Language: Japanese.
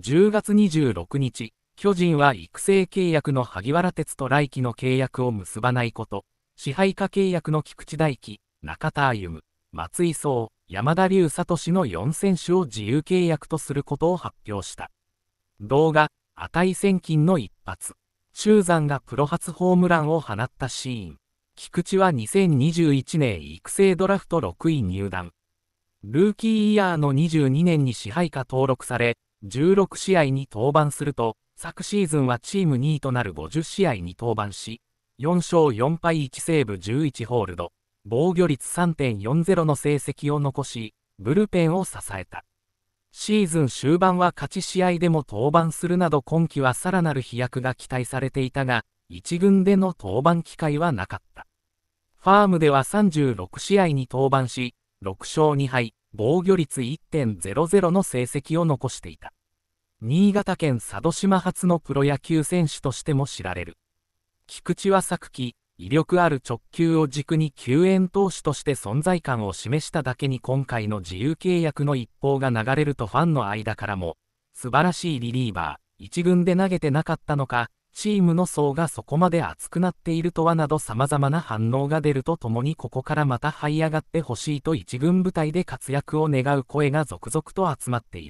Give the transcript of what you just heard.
10月26日、巨人は育成契約の萩原哲と来季の契約を結ばないこと、支配下契約の菊池大輝、中田歩、松井壮、山田龍聡の4選手を自由契約とすることを発表した。動画、値千金の一発。中山がプロ初ホームランを放ったシーン。菊池は2021年育成ドラフト6位入団。ルーキーイヤーの22年に支配下登録され、16試合に登板すると、昨シーズンはチーム2位となる50試合に登板し、4勝4敗1セーブ11ホールド、防御率3.40の成績を残し、ブルペンを支えた。シーズン終盤は勝ち試合でも登板するなど今季はさらなる飛躍が期待されていたが、1軍での登板機会はなかった。ファームでは36試合に登板し、6勝2敗、防御率1.00の成績を残していた。新潟県佐渡島発のプロ野球選手としても知られる。菊池は昨季、威力ある直球を軸に救援投手として存在感を示しただけに今回の自由契約の一報が流れるとファンの間からも、素晴らしいリリーバー、1軍で投げてなかったのか、チームの層がそこまで厚くなっているとはなど様々な反応が出るとともにここからまた這い上がってほしいと一軍部隊で活躍を願う声が続々と集まっている。